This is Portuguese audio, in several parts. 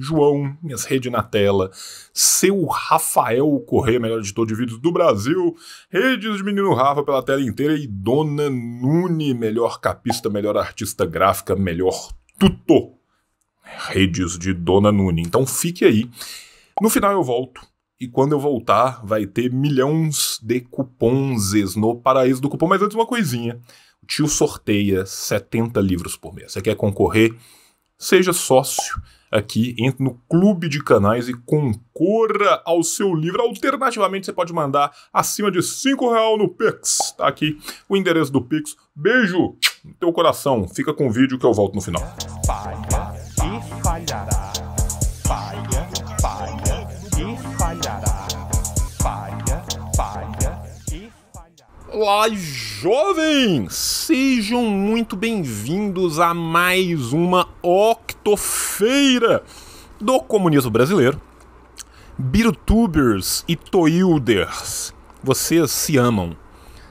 João, minhas redes na tela, seu Rafael Correia, melhor editor de vídeos do Brasil, redes de Menino Rafa pela tela inteira e Dona Nune, melhor capista, melhor artista gráfica, melhor tutor. Redes de Dona Nune. Então fique aí. No final eu volto. E quando eu voltar, vai ter milhões de cupons no paraíso do cupom. Mas antes, uma coisinha. O tio sorteia 70 livros por mês. Você quer concorrer? Seja sócio aqui, entre no clube de canais e concorra ao seu livro. Alternativamente, você pode mandar acima de 5 real no Pix. Tá aqui o endereço do Pix. Beijo no teu coração. Fica com o vídeo que eu volto no final. Bye. Olá, jovens! Sejam muito bem-vindos a mais uma Octofeira do Comunismo Brasileiro. Birutubers e Toilders, vocês se amam,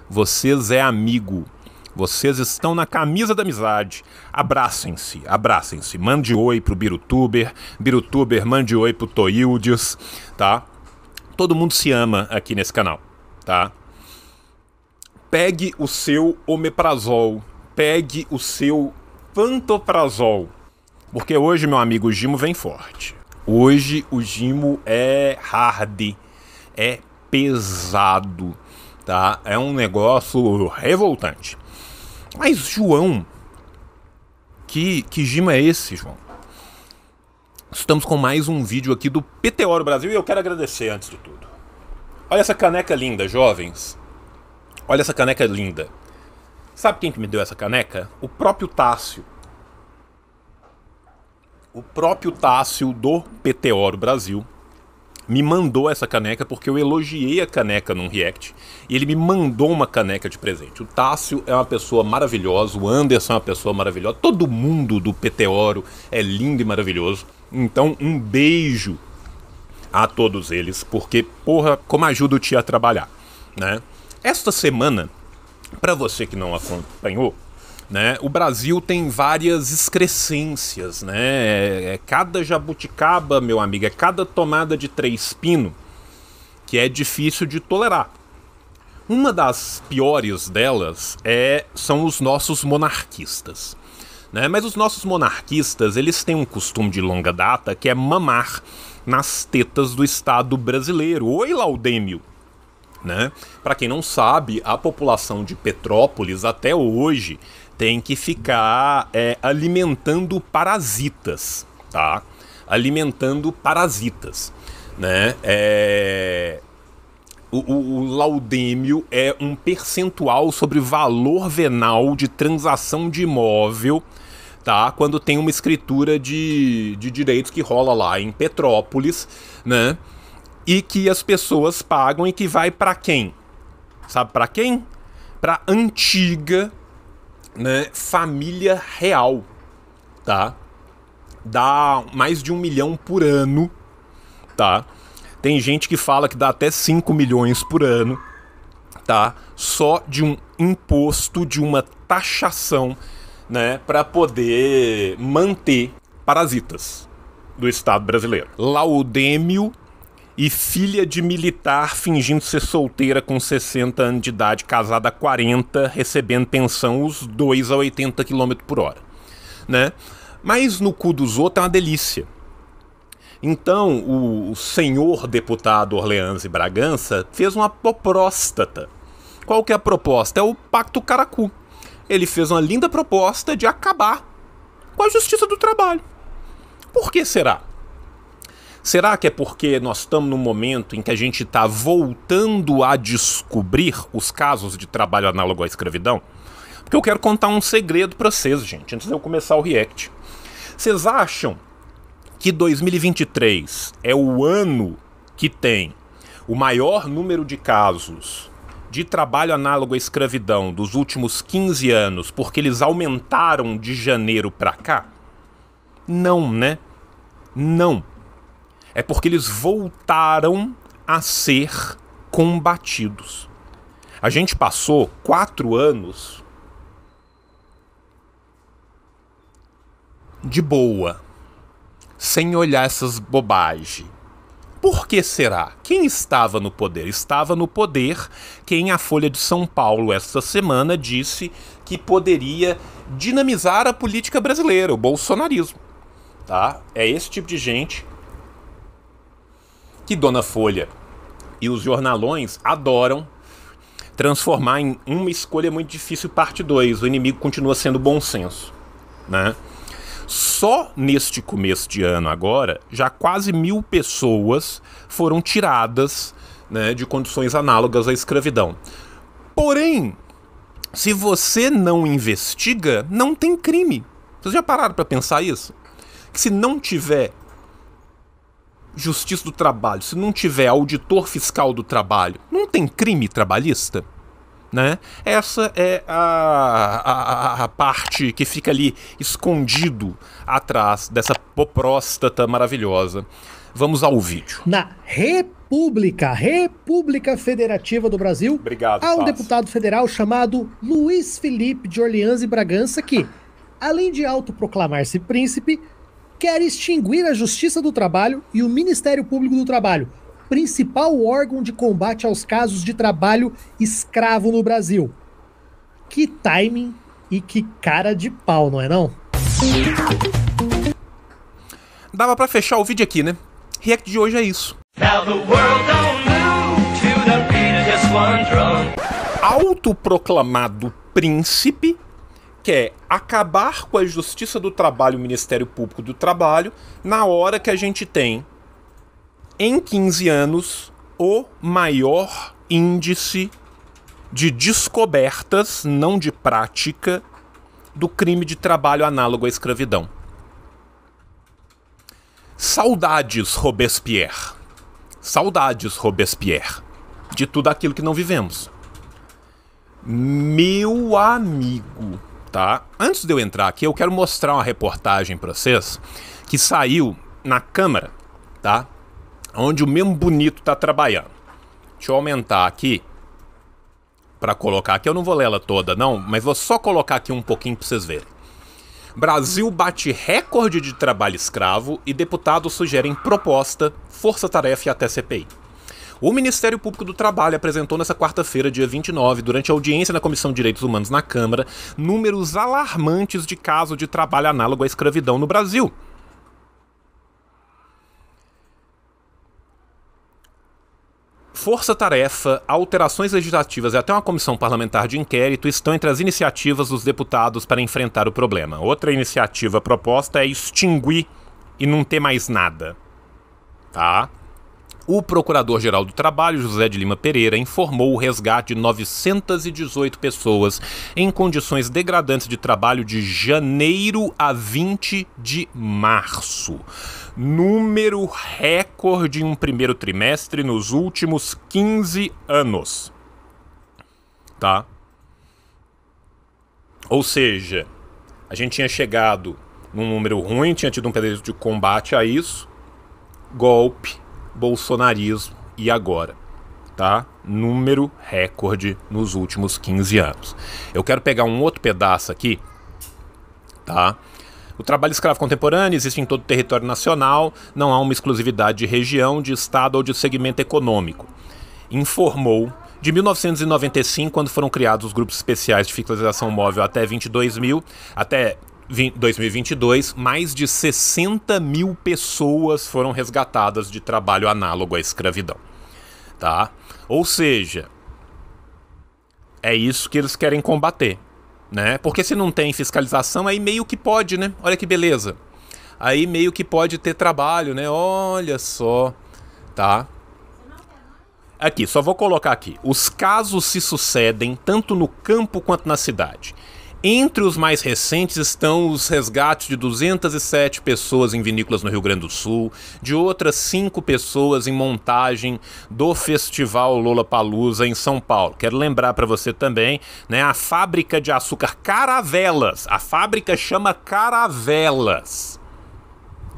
vocês é amigo, vocês estão na camisa da amizade. Abracem-se, abracem-se. Mande oi pro Birutuber, Birutuber mande oi pro Toildes, tá? Todo mundo se ama aqui nesse canal, tá? Pegue o seu omeprazol, pegue o seu pantoprazol. Porque hoje, meu amigo, o Gimo vem forte. Hoje o Gimo é hard, é pesado, tá? É um negócio revoltante. Mas João, que que Gimo é esse, João? Estamos com mais um vídeo aqui do Meteoro Brasil e eu quero agradecer antes de tudo. Olha essa caneca linda, jovens. Olha essa caneca linda. Sabe quem que me deu essa caneca? O próprio Tássio. O próprio Tássio do Meteoro Brasil me mandou essa caneca porque eu elogiei a caneca num react e ele me mandou uma caneca de presente. O Tássio é uma pessoa maravilhosa, o Anderson é uma pessoa maravilhosa, todo mundo do Meteoro é lindo e maravilhoso. Então, um beijo a todos eles, porque, porra, como ajuda o tio a trabalhar, né? Esta semana, para você que não acompanhou, né, o Brasil tem várias excrescências, né? É, é cada jabuticaba, meu amigo, é cada tomada de três pino que é difícil de tolerar. Uma das piores delas é são os nossos monarquistas. Né? Mas os nossos monarquistas, eles têm um costume de longa data que é mamar nas tetas do Estado brasileiro. Oi, Laudêmio! Né? Para quem não sabe, a população de Petrópolis até hoje tem que ficar é, alimentando parasitas, tá? Alimentando parasitas, né? É... O, o, o, laudêmio é um percentual sobre valor venal de transação de imóvel, tá? Quando tem uma escritura de, de direitos que rola lá em Petrópolis, né? e que as pessoas pagam e que vai para quem? Sabe para quem? Para antiga, né, família real, tá? Dá mais de um milhão por ano, tá? Tem gente que fala que dá até 5 milhões por ano, tá? Só de um imposto, de uma taxação, né, para poder manter parasitas do Estado brasileiro. Laudêmio e filha de militar fingindo ser solteira com 60 anos de idade, casada a 40, recebendo pensão os dois a 80 km por hora, né? Mas no cu dos outros é uma delícia. Então, o senhor deputado Orleans e Bragança fez uma propóstata. Qual que é a proposta? É o Pacto Caracu. Ele fez uma linda proposta de acabar com a justiça do trabalho. Por que será? Será que é porque nós estamos num momento em que a gente está voltando a descobrir os casos de trabalho análogo à escravidão? Porque eu quero contar um segredo para vocês, gente, antes de eu começar o React. Vocês acham que 2023 é o ano que tem o maior número de casos de trabalho análogo à escravidão dos últimos 15 anos, porque eles aumentaram de janeiro para cá? Não, né? Não é porque eles voltaram a ser combatidos. A gente passou quatro anos de boa, sem olhar essas bobagens. Por que será? Quem estava no poder? Estava no poder quem a Folha de São Paulo esta semana disse que poderia dinamizar a política brasileira, o bolsonarismo. Tá? É esse tipo de gente que Dona Folha e os jornalões adoram transformar em uma escolha muito difícil parte 2. O inimigo continua sendo bom senso, né? Só neste começo de ano agora, já quase mil pessoas foram tiradas né, de condições análogas à escravidão. Porém, se você não investiga, não tem crime. Vocês já pararam para pensar isso? Que se não tiver justiça do trabalho, se não tiver auditor fiscal do trabalho, não tem crime trabalhista? Né? Essa é a, a, a, parte que fica ali escondido atrás dessa próstata maravilhosa. Vamos ao vídeo. Na República, República Federativa do Brasil, Obrigado, há um Paz. deputado federal chamado Luiz Felipe de Orleans e Bragança que, além de autoproclamar-se príncipe, quer extinguir a Justiça do Trabalho e o Ministério Público do Trabalho, principal órgão de combate aos casos de trabalho escravo no Brasil. Que timing e que cara de pau, não é não? Dava para fechar o vídeo aqui, né? React de hoje é isso. Autoproclamado príncipe quer é acabar com a justiça do trabalho, o Ministério Público do Trabalho, na hora que a gente tem, em 15 anos, o maior índice de descobertas, não de prática, do crime de trabalho análogo à escravidão. Saudades, Robespierre. Saudades, Robespierre. De tudo aquilo que não vivemos. Meu amigo, tá? Antes de eu entrar aqui, eu quero mostrar uma reportagem para vocês que saiu na Câmara, tá? Onde o mesmo bonito tá trabalhando. Deixa eu aumentar aqui para colocar aqui. Eu não vou ler ela toda, não, mas vou só colocar aqui um pouquinho para vocês verem. Brasil bate recorde de trabalho escravo e deputados sugerem proposta, força-tarefa e até CPI. O Ministério Público do Trabalho apresentou nesta quarta-feira, dia 29, durante a audiência na Comissão de Direitos Humanos na Câmara, números alarmantes de casos de trabalho análogo à escravidão no Brasil. Força-tarefa, alterações legislativas e até uma comissão parlamentar de inquérito estão entre as iniciativas dos deputados para enfrentar o problema. Outra iniciativa proposta é extinguir e não ter mais nada. Tá? O Procurador-Geral do Trabalho, José de Lima Pereira, informou o resgate de 918 pessoas em condições degradantes de trabalho de janeiro a 20 de março. Número recorde em um primeiro trimestre nos últimos 15 anos. Tá? Ou seja, a gente tinha chegado num número ruim, tinha tido um período de combate a isso, golpe, bolsonarismo e agora, tá? Número recorde nos últimos 15 anos. Eu quero pegar um outro pedaço aqui, tá? O trabalho escravo contemporâneo existe em todo o território nacional, não há uma exclusividade de região, de estado ou de segmento econômico. Informou de 1995, quando foram criados os grupos especiais de fiscalização móvel, até 22 mil, até 2022, mais de 60 mil pessoas foram resgatadas de trabalho análogo à escravidão. Tá? Ou seja, é isso que eles querem combater. Né? Porque se não tem fiscalização, aí meio que pode, né? Olha que beleza. Aí meio que pode ter trabalho, né? Olha só. Tá? Aqui, só vou colocar aqui. Os casos se sucedem tanto no campo quanto na cidade. Entre os mais recentes estão os resgates de 207 pessoas em vinícolas no Rio Grande do Sul, de outras cinco pessoas em montagem do Festival Lola Palusa em São Paulo. Quero lembrar para você também, né, a fábrica de açúcar Caravelas. A fábrica chama Caravelas.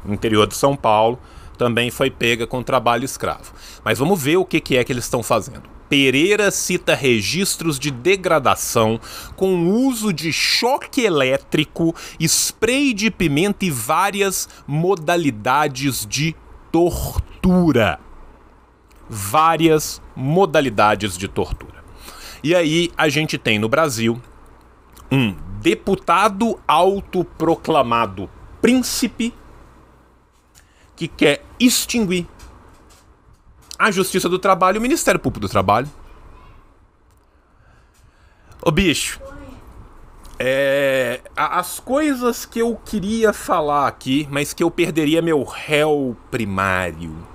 Interior de São Paulo também foi pega com trabalho escravo. Mas vamos ver o que é que eles estão fazendo. Pereira cita registros de degradação com uso de choque elétrico, spray de pimenta e várias modalidades de tortura. Várias modalidades de tortura. E aí a gente tem no Brasil um deputado autoproclamado príncipe que quer extinguir a Justiça do Trabalho e o Ministério Público do Trabalho. Ô bicho, é, as coisas que eu queria falar aqui, mas que eu perderia meu réu primário.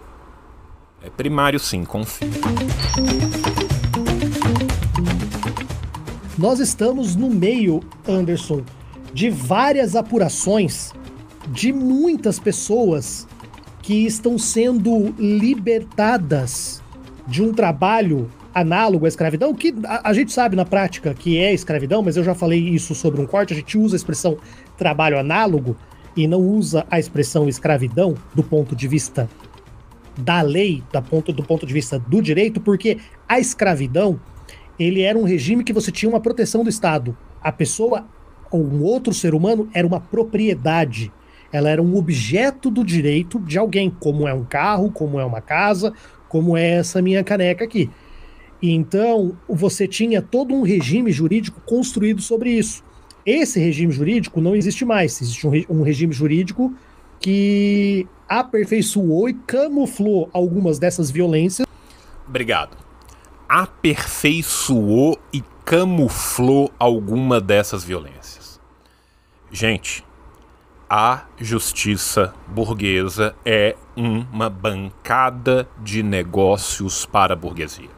É primário sim, confio. Nós estamos no meio, Anderson, de várias apurações de muitas pessoas que estão sendo libertadas de um trabalho análogo à escravidão, que a, a, gente sabe na prática que é escravidão, mas eu já falei isso sobre um corte, a gente usa a expressão trabalho análogo e não usa a expressão escravidão do ponto de vista da lei, da ponto, do ponto de vista do direito, porque a escravidão ele era um regime que você tinha uma proteção do Estado. A pessoa ou um outro ser humano era uma propriedade ela era um objeto do direito de alguém, como é um carro, como é uma casa, como é essa minha caneca aqui. Então, você tinha todo um regime jurídico construído sobre isso. Esse regime jurídico não existe mais. Existe um, regime jurídico que aperfeiçoou e camuflou algumas dessas violências. Obrigado. Aperfeiçoou e camuflou alguma dessas violências. Gente, a justiça burguesa é uma bancada de negócios para a burguesia.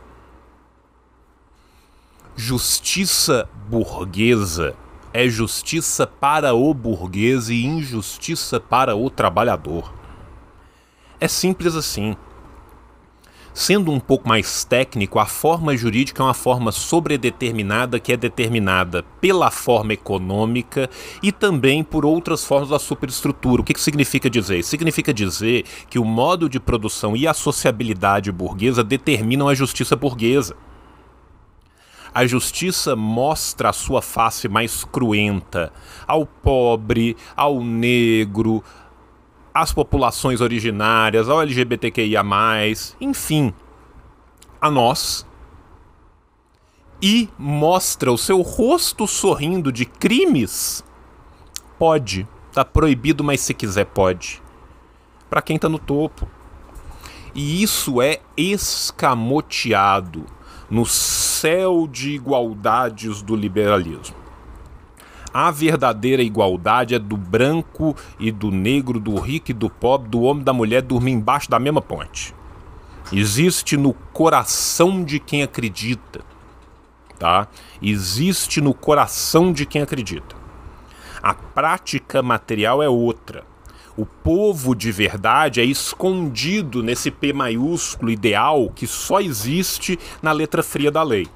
Justiça burguesa é justiça para o burguês e injustiça para o trabalhador. É simples assim. Sendo um pouco mais técnico, a forma jurídica é uma forma sobredeterminada que é determinada pela forma econômica e também por outras formas da superestrutura. O que, que significa dizer? Significa dizer que o modo de produção e a sociabilidade burguesa determinam a justiça burguesa. A justiça mostra a sua face mais cruenta ao pobre, ao negro, às populações originárias, ao LGBTQIA, enfim, a nós. E mostra o seu rosto sorrindo de crimes. Pode. Tá proibido, mas se quiser, pode. Para quem tá no topo. E isso é escamoteado no céu de igualdades do liberalismo. A verdadeira igualdade é do branco e do negro, do rico e do pobre, do homem e da mulher dormir embaixo da mesma ponte. Existe no coração de quem acredita, tá? Existe no coração de quem acredita. A prática material é outra. O povo de verdade é escondido nesse P maiúsculo ideal que só existe na letra fria da lei.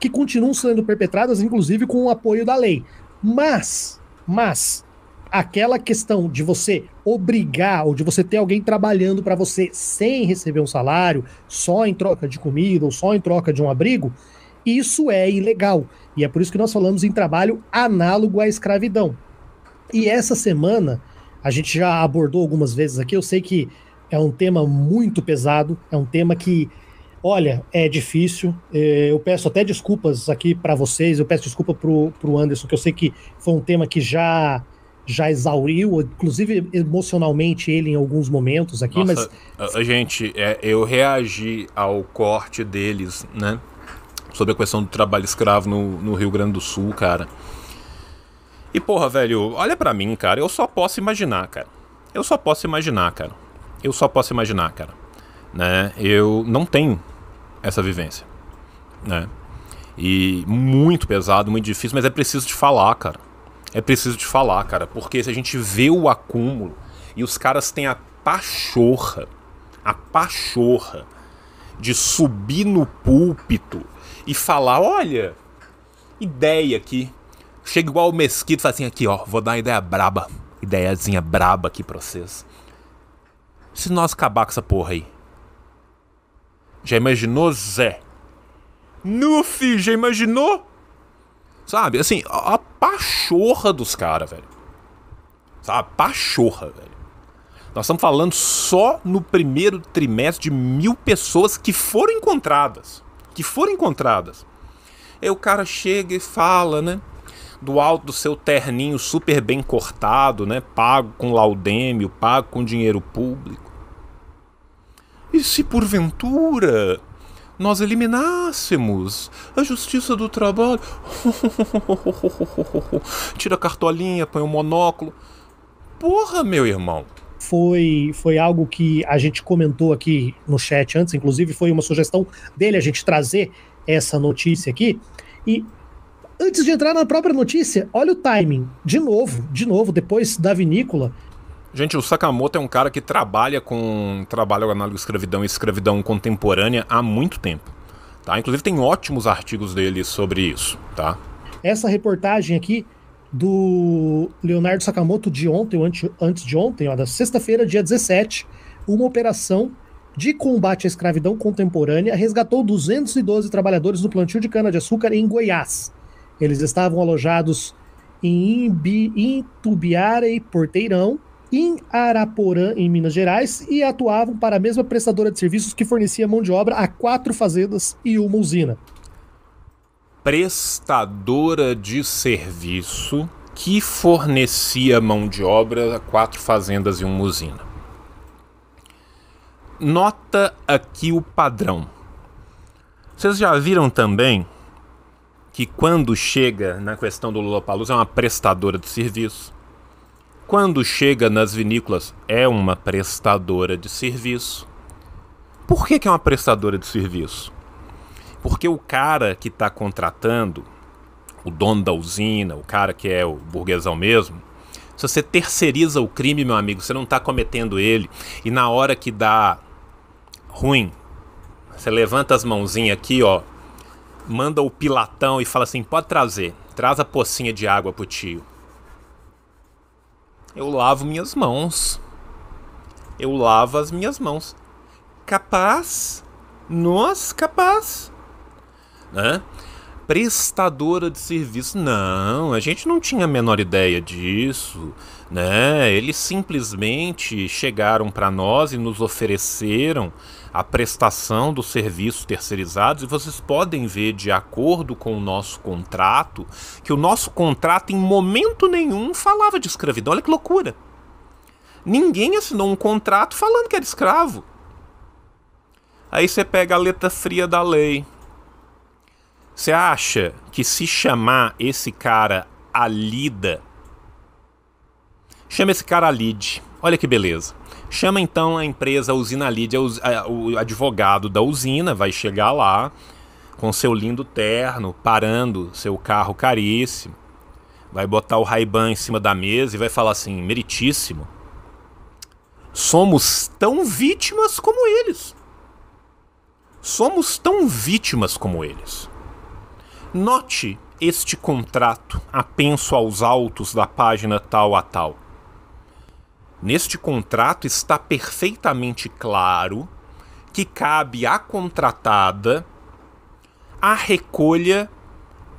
Que continuam sendo perpetradas, inclusive com o apoio da lei. Mas, mas, aquela questão de você obrigar ou de você ter alguém trabalhando para você sem receber um salário, só em troca de comida ou só em troca de um abrigo, isso é ilegal. E é por isso que nós falamos em trabalho análogo à escravidão. E essa semana, a gente já abordou algumas vezes aqui, eu sei que é um tema muito pesado, é um tema que Olha, é difícil. É, eu peço até desculpas aqui para vocês. Eu peço desculpa pro, o Anderson, que eu sei que foi um tema que já já exauriu, inclusive emocionalmente ele em alguns momentos aqui, Nossa, mas... A, gente, é, eu reagi ao corte deles, né? Sobre a questão do trabalho escravo no, no Rio Grande do Sul, cara. E porra, velho, olha para mim, cara. Eu só posso imaginar, cara. Eu só posso imaginar, cara. Eu só posso imaginar, cara. Né? Eu não tenho essa vivência, né? E muito pesado, muito difícil, mas é preciso de falar, cara. É preciso de falar, cara, porque se a gente vê o acúmulo e os caras têm a pachorra, a pachorra de subir no púlpito e falar, olha, ideia aqui. Chega igual o Mesquito e fala assim, aqui ó, vou dar uma ideia braba, ideiazinha braba aqui pra vocês. Se nós acabar com essa porra aí, já imaginou, Zé? Nufi, já imaginou? Sabe, assim, a, a pachorra dos caras, velho. Sabe, a pachorra, velho. Nós estamos falando só no primeiro trimestre de mil pessoas que foram encontradas. Que foram encontradas. Aí o cara chega e fala, né? Do alto do seu terninho super bem cortado, né? Pago com laudêmio, pago com dinheiro público. E se porventura nós eliminássemos a justiça do trabalho? Tira a cartolinha, põe o um monóculo. Porra, meu irmão foi, foi algo que a gente comentou aqui no chat antes, inclusive foi uma sugestão dele a gente trazer essa notícia aqui. E antes de entrar na própria notícia, olha o timing. De novo, de novo, depois da vinícola, Gente, o Sakamoto é um cara que trabalha com trabalho análogo escravidão e escravidão contemporânea há muito tempo. Tá? Inclusive tem ótimos artigos dele sobre isso. Tá? Essa reportagem aqui do Leonardo Sakamoto de ontem, antes de ontem, ó, da sexta-feira, dia 17, uma operação de combate à escravidão contemporânea resgatou 212 trabalhadores do plantio de cana-de-açúcar em Goiás. Eles estavam alojados em Imbi, e Porteirão, em Araporã, em Minas Gerais, e atuavam para a mesma prestadora de serviços que fornecia mão de obra a quatro fazendas e uma usina. Prestadora de serviço que fornecia mão de obra a quatro fazendas e uma usina. Nota aqui o padrão. Vocês já viram também que quando chega na questão do Lollapalooza é uma prestadora de serviço quando chega nas vinícolas, é uma prestadora de serviço. Por que, que é uma prestadora de serviço? Porque o cara que está contratando, o dono da usina, o cara que é o burguesão mesmo, se você terceiriza o crime, meu amigo, você não está cometendo ele, e na hora que dá ruim, você levanta as mãozinhas aqui, ó, manda o pilatão e fala assim: pode trazer, traz a pocinha de água pro tio. Eu lavo minhas mãos. Eu lavo as minhas mãos. Capaz, nós capaz, né? Prestadora de serviço. Não, a gente não tinha a menor ideia disso. Né? Eles simplesmente chegaram para nós e nos ofereceram a prestação dos serviços terceirizados e vocês podem ver de acordo com o nosso contrato que o nosso contrato em momento nenhum falava de escravidão. Olha que loucura. Ninguém assinou um contrato falando que era escravo. Aí você pega a letra fria da lei. Você acha que se chamar esse cara Alida Chama esse cara a lead. Olha que beleza. Chama então a empresa a usina lead, o advogado da usina vai chegar lá com seu lindo terno, parando seu carro caríssimo. Vai botar o Ray-Ban em cima da mesa e vai falar assim: meritíssimo. Somos tão vítimas como eles. Somos tão vítimas como eles. Note este contrato apenso aos autos da página tal a tal. Neste contrato está perfeitamente claro que cabe à contratada a recolha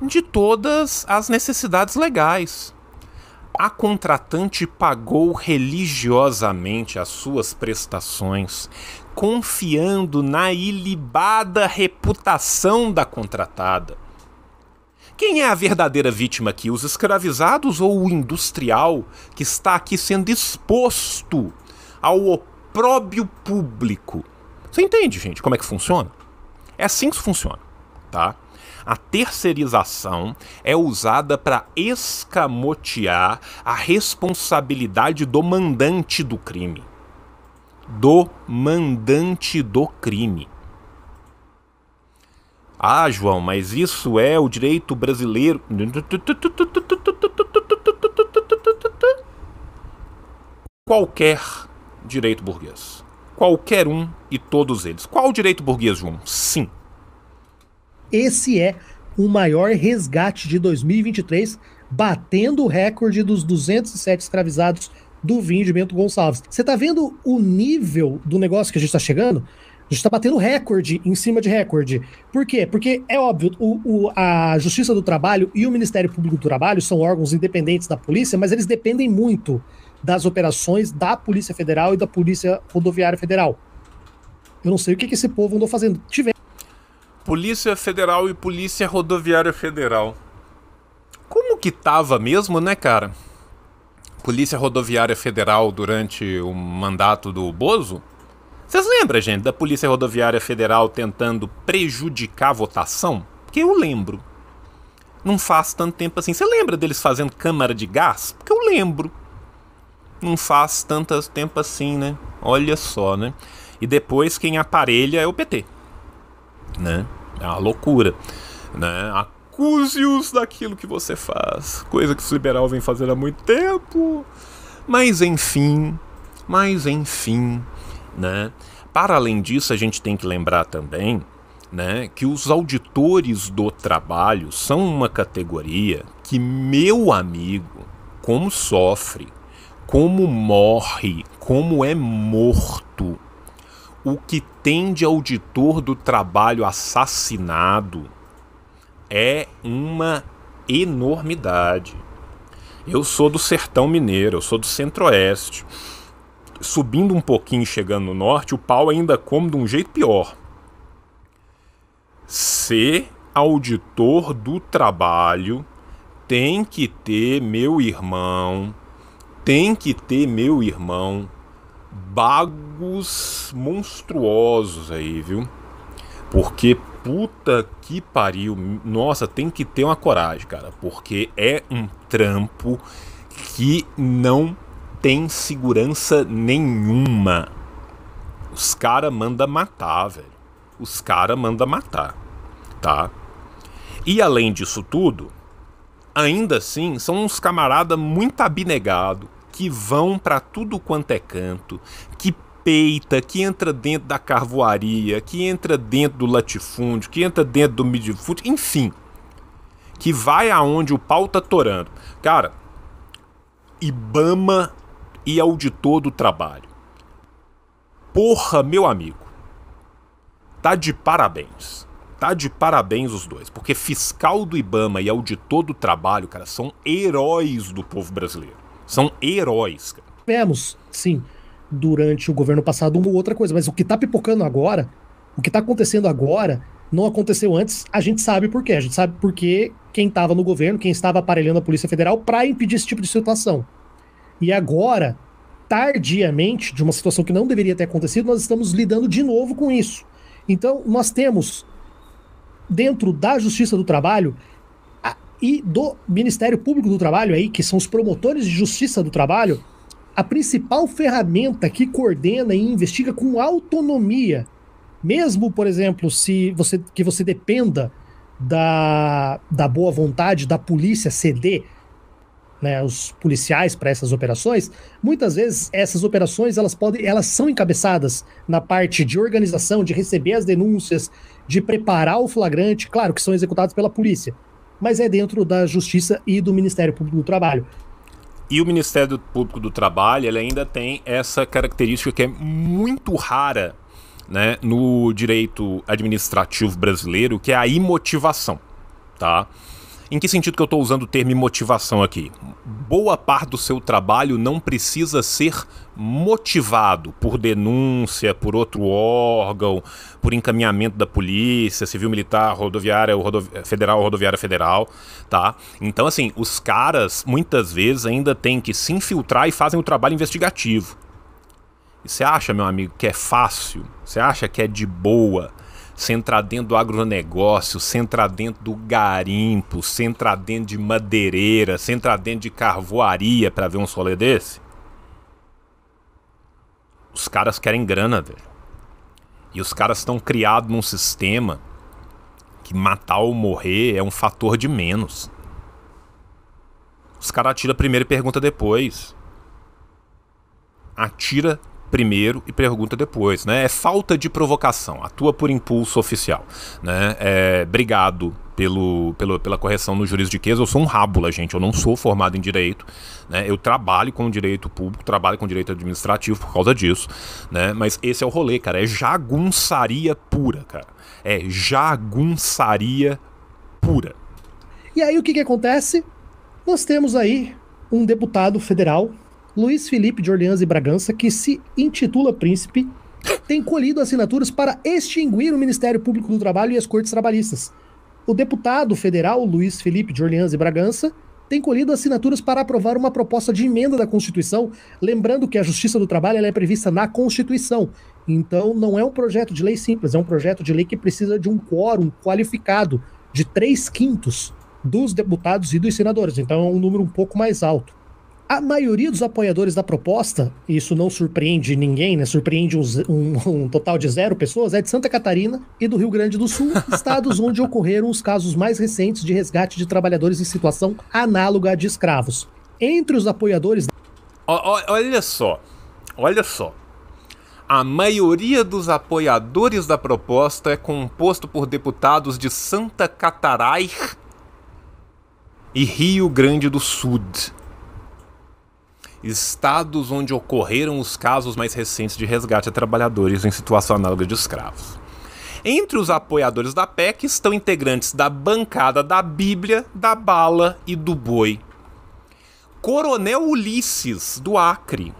de todas as necessidades legais. A contratante pagou religiosamente as suas prestações, confiando na ilibada reputação da contratada. Quem é a verdadeira vítima aqui? Os escravizados ou o industrial que está aqui sendo exposto ao opróbio público? Você entende, gente, como é que funciona? É assim que funciona, tá? A terceirização é usada para escamotear a responsabilidade do mandante do crime. Do mandante do crime. Ah, João, mas isso é o direito brasileiro. Qualquer direito burguês. Qualquer um e todos eles. Qual o direito burguês, João? Sim. Esse é o maior resgate de 2023, batendo o recorde dos 207 escravizados do Bento Gonçalves. Você tá vendo o nível do negócio que a gente está chegando? A gente está batendo recorde em cima de recorde. Por quê? Porque é óbvio, o, o, a Justiça do Trabalho e o Ministério Público do Trabalho são órgãos independentes da polícia, mas eles dependem muito das operações da Polícia Federal e da Polícia Rodoviária Federal. Eu não sei o que, que esse povo andou fazendo. Tiver. Polícia Federal e Polícia Rodoviária Federal. Como que tava mesmo, né, cara? Polícia Rodoviária Federal durante o mandato do Bozo? Vocês lembram, gente, da Polícia Rodoviária Federal tentando prejudicar a votação? Porque eu lembro. Não faz tanto tempo assim. Você lembra deles fazendo câmara de gás? Porque eu lembro. Não faz tanto tempo assim, né? Olha só, né? E depois quem aparelha é o PT. Né? É uma loucura. Né? Acuse-os daquilo que você faz. Coisa que os liberal vem fazendo há muito tempo. Mas enfim. Mas enfim. Né? Para além disso, a gente tem que lembrar também né, que os auditores do trabalho são uma categoria que, meu amigo, como sofre, como morre, como é morto. O que tem de auditor do trabalho assassinado é uma enormidade. Eu sou do sertão mineiro, eu sou do centro-oeste subindo um pouquinho chegando no norte, o pau ainda come de um jeito pior. Ser auditor do trabalho tem que ter meu irmão, tem que ter meu irmão bagos monstruosos aí, viu? Porque puta que pariu, nossa, tem que ter uma coragem, cara, porque é um trampo que não tem segurança nenhuma. Os cara manda matar, velho. Os cara manda matar, tá? E além disso tudo, ainda assim, são uns camarada muito abnegado que vão para tudo quanto é canto, que peita, que entra dentro da carvoaria, que entra dentro do latifúndio, que entra dentro do midifúndio, enfim, que vai aonde o pau tá torando. Cara, Ibama e auditor do trabalho. Porra, meu amigo. Tá de parabéns. Tá de parabéns os dois, porque fiscal do Ibama e auditor do trabalho, cara, são heróis do povo brasileiro. São heróis, cara. Tivemos, sim, durante o governo passado uma ou outra coisa, mas o que tá pipocando agora, o que tá acontecendo agora, não aconteceu antes, a gente sabe por quê. A gente sabe por quê quem estava no governo, quem estava aparelhando a Polícia Federal para impedir esse tipo de situação. E agora, tardiamente, de uma situação que não deveria ter acontecido, nós estamos lidando de novo com isso. Então, nós temos, dentro da Justiça do Trabalho a, e do Ministério Público do Trabalho, aí, que são os promotores de justiça do trabalho, a principal ferramenta que coordena e investiga com autonomia. Mesmo, por exemplo, se você que você dependa da, da boa vontade da polícia ceder né, os policiais para essas operações, muitas vezes essas operações elas podem, elas são encabeçadas na parte de organização, de receber as denúncias, de preparar o flagrante, claro que são executados pela polícia, mas é dentro da justiça e do Ministério Público do Trabalho. E o Ministério Público do Trabalho ele ainda tem essa característica que é muito rara né, no direito administrativo brasileiro, que é a imotivação. Tá? Em que sentido que eu estou usando o termo motivação aqui? Boa parte do seu trabalho não precisa ser motivado por denúncia, por outro órgão, por encaminhamento da polícia, civil militar, rodoviária, rodovi federal, rodoviária federal, tá? Então, assim, os caras muitas vezes ainda têm que se infiltrar e fazem o trabalho investigativo. E você acha, meu amigo, que é fácil? Você acha que é de boa? se entrar dentro do agronegócio, se entrar dentro do garimpo, se entrar dentro de madeireira, se entrar dentro de carvoaria para ver um solê desse? Os caras querem grana, velho. E os caras estão criados num sistema que matar ou morrer é um fator de menos. Os caras atiram primeiro e pergunta depois. Atira primeiro e pergunta depois, né? É falta de provocação, atua por impulso oficial, né? É, obrigado pelo, pelo, pela correção no juridiquês, eu sou um rábula, gente, eu não sou formado em direito, né? Eu trabalho com direito público, trabalho com direito administrativo por causa disso, né? Mas esse é o rolê, cara, é jagunçaria pura, cara. É jagunçaria pura. E aí o que que acontece? Nós temos aí um deputado federal Luiz Felipe de Orleans e Bragança, que se intitula príncipe, tem colhido assinaturas para extinguir o Ministério Público do Trabalho e as Cortes Trabalhistas. O deputado federal Luiz Felipe de Orleans e Bragança tem colhido assinaturas para aprovar uma proposta de emenda da Constituição, lembrando que a Justiça do Trabalho é prevista na Constituição. Então, não é um projeto de lei simples, é um projeto de lei que precisa de um quórum qualificado de 3 quintos dos deputados e dos senadores. Então, é um número um pouco mais alto. A maioria dos apoiadores da proposta, e isso não surpreende ninguém, né? Surpreende um, um, total de zero pessoas, é de Santa Catarina e do Rio Grande do Sul, estados onde ocorreram os casos mais recentes de resgate de trabalhadores em situação análoga à de escravos. Entre os apoiadores. Olha só, olha só. A maioria dos apoiadores da proposta é composto por deputados de Santa Catarina e Rio Grande do Sul estados onde ocorreram os casos mais recentes de resgate a trabalhadores em situação análoga de escravos. Entre os apoiadores da PEC estão integrantes da bancada da Bíblia, da Bala e do Boi. Coronel Ulisses, do Acre.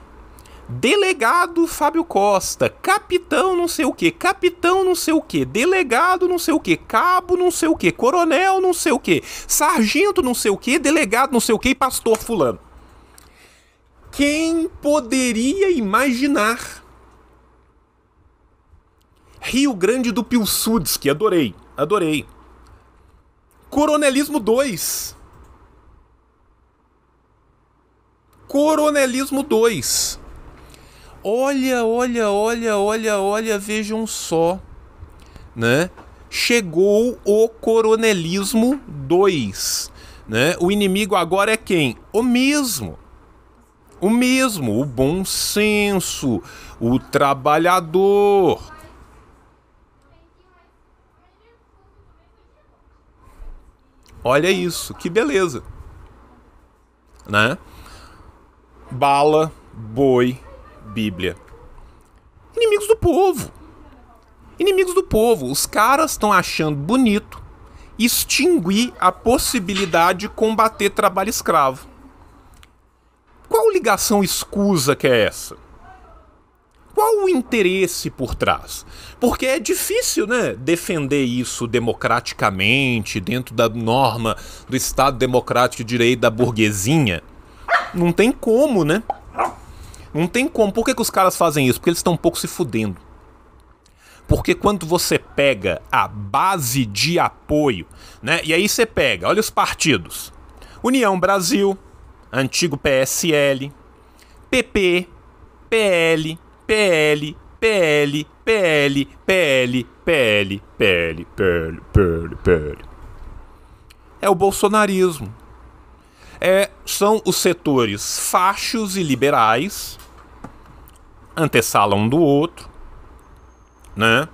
Delegado Fábio Costa, capitão não sei o que, capitão não sei o que, delegado não sei o que, cabo não sei o que, coronel não sei o que, sargento não sei o que, delegado não sei o que e pastor fulano. Quem poderia imaginar? Rio Grande do Pilsudski, adorei, adorei. Coronelismo 2. Coronelismo 2. Olha, olha, olha, olha, olha, vejam só, né? Chegou o coronelismo 2, né? O inimigo agora é quem? O mesmo o mesmo, o bom senso, o trabalhador. Olha isso, que beleza. Né? Bala, boi, Bíblia. Inimigos do povo. Inimigos do povo. Os caras estão achando bonito extinguir a possibilidade de combater trabalho escravo. Qual ligação escusa que é essa? Qual o interesse por trás? Porque é difícil, né, defender isso democraticamente, dentro da norma do Estado Democrático de Direito da burguesinha. Não tem como, né? Não tem como. Por que, que os caras fazem isso? Porque eles estão um pouco se fudendo. Porque quando você pega a base de apoio, né? E aí você pega, olha os partidos. União Brasil, antigo PSL, PP, PL, PL, PL, PL, PL, PL, PL, PL, PL, PL. É o bolsonarismo. É, são os setores fachos e liberais, antessala um do outro, né?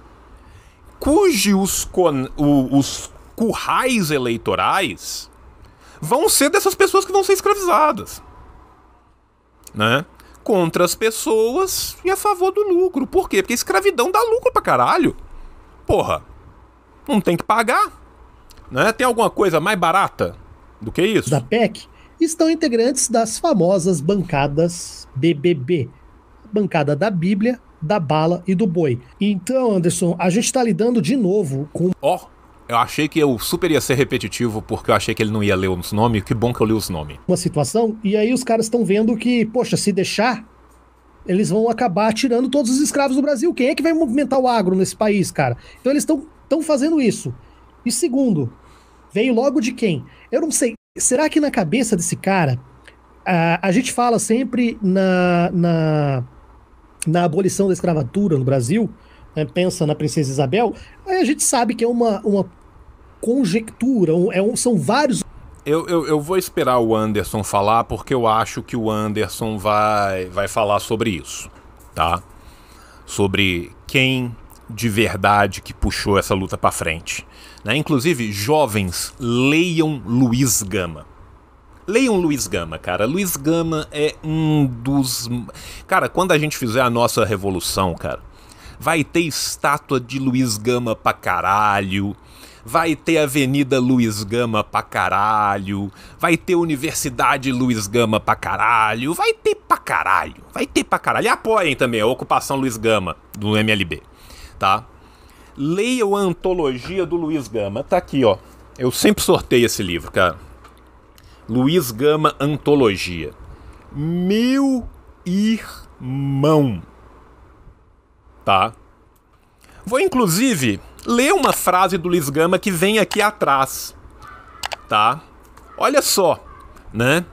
cujos con, o, os currais eleitorais vão ser dessas pessoas que vão ser escravizadas. Né? Contra as pessoas e a favor do lucro. Por quê? Porque escravidão dá lucro pra caralho. Porra, não tem que pagar. Né? Tem alguma coisa mais barata do que isso? Da PEC estão integrantes das famosas bancadas BBB bancada da Bíblia, da bala e do boi. Então, Anderson, a gente está lidando de novo com. Ó, oh, eu achei que eu super ia ser repetitivo porque eu achei que ele não ia ler os nomes. Que bom que eu li os nomes. Uma situação, e aí os caras estão vendo que, poxa, se deixar, eles vão acabar tirando todos os escravos do Brasil. Quem é que vai movimentar o agro nesse país, cara? Então eles estão fazendo isso. E segundo, veio logo de quem? Eu não sei. Será que na cabeça desse cara, a, a gente fala sempre na, na, na abolição da escravatura no Brasil, né, pensa na Princesa Isabel, aí a gente sabe que é uma, uma conjectura, é um, são vários. Eu, eu, eu, vou esperar o Anderson falar, porque eu acho que o Anderson vai, vai falar sobre isso, tá? Sobre quem de verdade que puxou essa luta para frente. Né? Inclusive, jovens, leiam Luiz Gama. Leiam Luiz Gama, cara. Luiz Gama é um dos. Cara, quando a gente fizer a nossa revolução, cara, vai ter estátua de Luiz Gama pra caralho vai ter Avenida Luiz Gama pra caralho, vai ter Universidade Luiz Gama pra caralho, vai ter pra caralho, vai ter pra caralho. E apoiem também a ocupação Luiz Gama do MLB, tá? Leiam a antologia do Luiz Gama, tá aqui, ó. Eu sempre sorteio esse livro, cara. Luiz Gama Antologia. Meu irmão. Tá? Vou inclusive Lê uma frase do Luiz Gama que vem aqui atrás, tá? Olha só, né?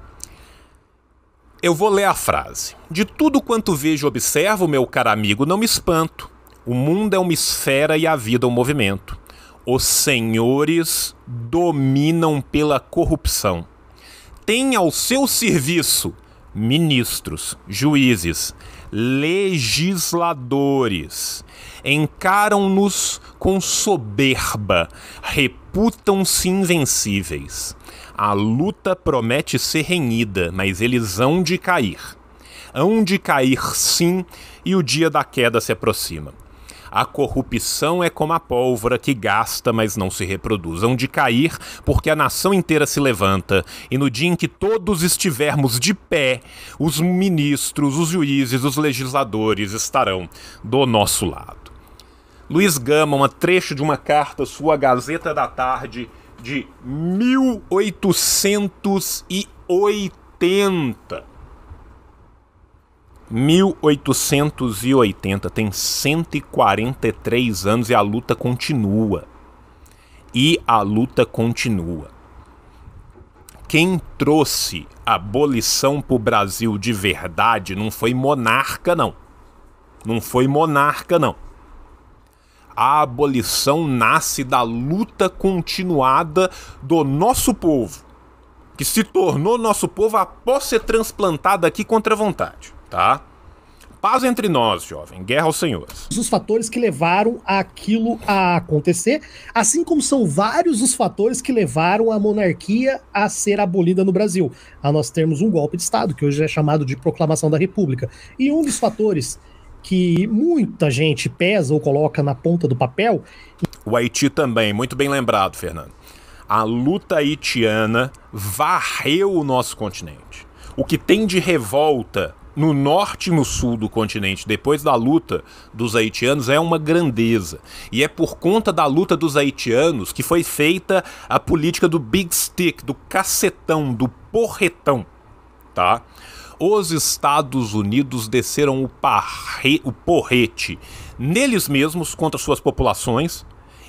Eu vou ler a frase. De tudo quanto vejo e observo, meu caro amigo, não me espanto. O mundo é uma esfera e a vida é um movimento. Os senhores dominam pela corrupção. Tem ao seu serviço ministros, juízes, legisladores. Encaram-nos com soberba, reputam-se invencíveis. A luta promete ser renhida, mas eles hão de cair. Hão de cair, sim, e o dia da queda se aproxima. A corrupção é como a pólvora que gasta, mas não se reproduz. Hão de cair, porque a nação inteira se levanta. E no dia em que todos estivermos de pé, os ministros, os juízes, os legisladores estarão do nosso lado. Luiz Gama, um trecho de uma carta sua Gazeta da Tarde de 1880. 1880, tem 143 anos e a luta continua. E a luta continua. Quem trouxe a abolição para o Brasil de verdade não foi monarca, não. Não foi monarca, não. A abolição nasce da luta continuada do nosso povo, que se tornou nosso povo após ser transplantado aqui contra a vontade tá? Paz entre nós, jovem. Guerra aos senhores. Os fatores que levaram aquilo a acontecer, assim como são vários os fatores que levaram a monarquia a ser abolida no Brasil. A nós termos um golpe de Estado, que hoje é chamado de proclamação da República. E um dos fatores que muita gente pesa ou coloca na ponta do papel. O Haiti também, muito bem lembrado, Fernando. A luta haitiana varreu o nosso continente. O que tem de revolta no norte e no sul do continente, depois da luta dos haitianos, é uma grandeza. E é por conta da luta dos haitianos que foi feita a política do big stick, do cacetão, do porretão, tá? Os Estados Unidos desceram o, parre, o porrete neles mesmos contra suas populações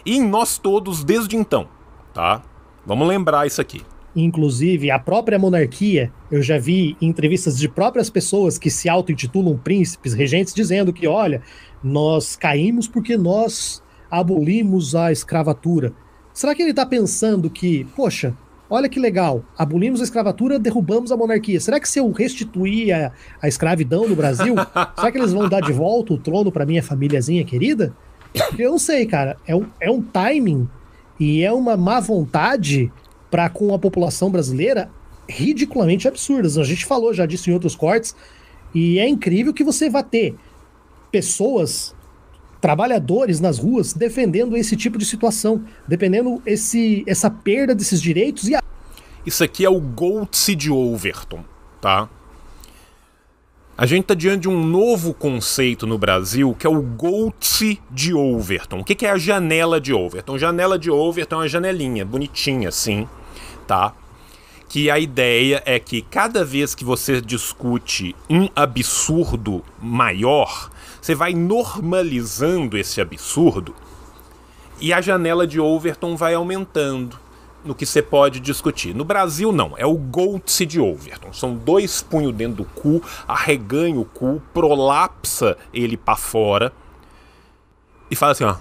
e em nós todos desde então, tá? Vamos lembrar isso aqui. Inclusive, a própria monarquia, eu já vi entrevistas de próprias pessoas que se auto-intitulam príncipes, regentes, dizendo que, olha, nós caímos porque nós abolimos a escravatura. Será que ele está pensando que, poxa, olha que legal, abolimos a escravatura, derrubamos a monarquia. Será que se eu restituir a, a escravidão no Brasil, será que eles vão dar de volta o trono para minha famíliazinha querida? Eu não sei, cara. É um, é um timing e é uma má vontade para com a população brasileira ridiculamente absurdas. A gente falou já disso em outros cortes, e é incrível que você vá ter pessoas, trabalhadores nas ruas, defendendo esse tipo de situação, defendendo esse, essa perda desses direitos. e a... Isso aqui é o Goltz de Overton, tá? A gente está diante de um novo conceito no Brasil que é o Goltz de Overton. O que, que é a janela de Overton? Janela de Overton é uma janelinha bonitinha, assim, tá? que a ideia é que cada vez que você discute um absurdo maior, você vai normalizando esse absurdo e a janela de Overton vai aumentando no que você pode discutir. No Brasil, não, é o Goltz de Overton. São dois punhos dentro do cu, arreganha o cu, prolapsa ele para fora e fala assim: ó.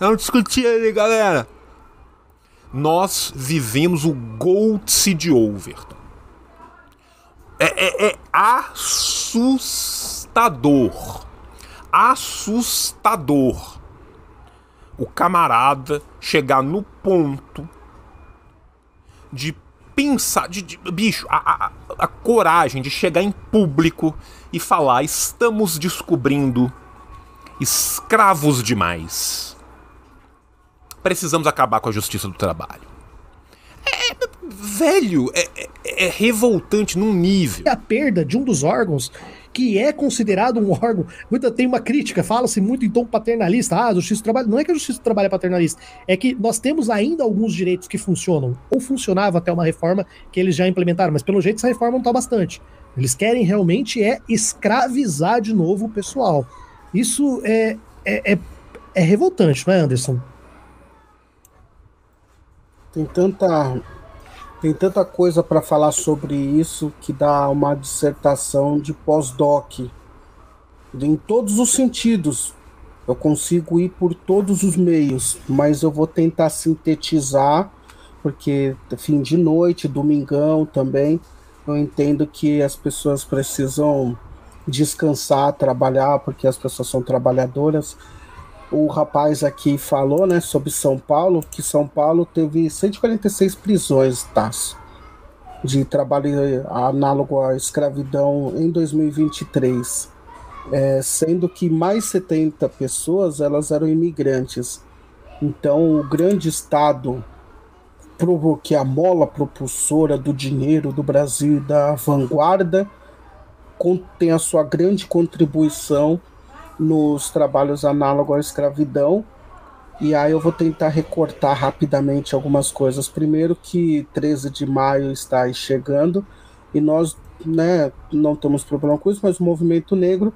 Vamos discutir ele, galera nós vivemos o Goltz de Overton. É, é, é assustador. Assustador. O camarada chegar no ponto de pensar, de, de, bicho, a, a, a, coragem de chegar em público e falar: estamos descobrindo escravos demais. Precisamos acabar com a justiça do trabalho. É, é velho, é, é, é revoltante num nível. A perda de um dos órgãos que é considerado um órgão. Muita tem uma crítica, fala-se muito em tom paternalista. Ah, a justiça do trabalho. Não é que a justiça do trabalho é paternalista, é que nós temos ainda alguns direitos que funcionam, ou funcionava até uma reforma que eles já implementaram, mas pelo jeito essa reforma não está bastante. Eles querem realmente é escravizar de novo o pessoal. Isso é, é, é, é revoltante, não é, Anderson? Tem tanta tem tanta coisa para falar sobre isso que dá uma dissertação de pós-doc. Em todos os sentidos. Eu consigo ir por todos os meios, mas eu vou tentar sintetizar, porque fim de noite, domingão também, eu entendo que as pessoas precisam descansar, trabalhar, porque as pessoas são trabalhadoras o rapaz aqui falou, né, sobre São Paulo, que São Paulo teve 146 prisões, Tasso, de trabalho análogo à escravidão em 2023, é, sendo que mais 70 pessoas elas eram imigrantes. Então, o grande estado que a mola propulsora do dinheiro do Brasil e da vanguarda tem a sua grande contribuição nos trabalhos análogos à escravidão. E aí eu vou tentar recortar rapidamente algumas coisas. Primeiro que 13 de maio está aí chegando e nós, né, não temos problema com isso, mas o movimento negro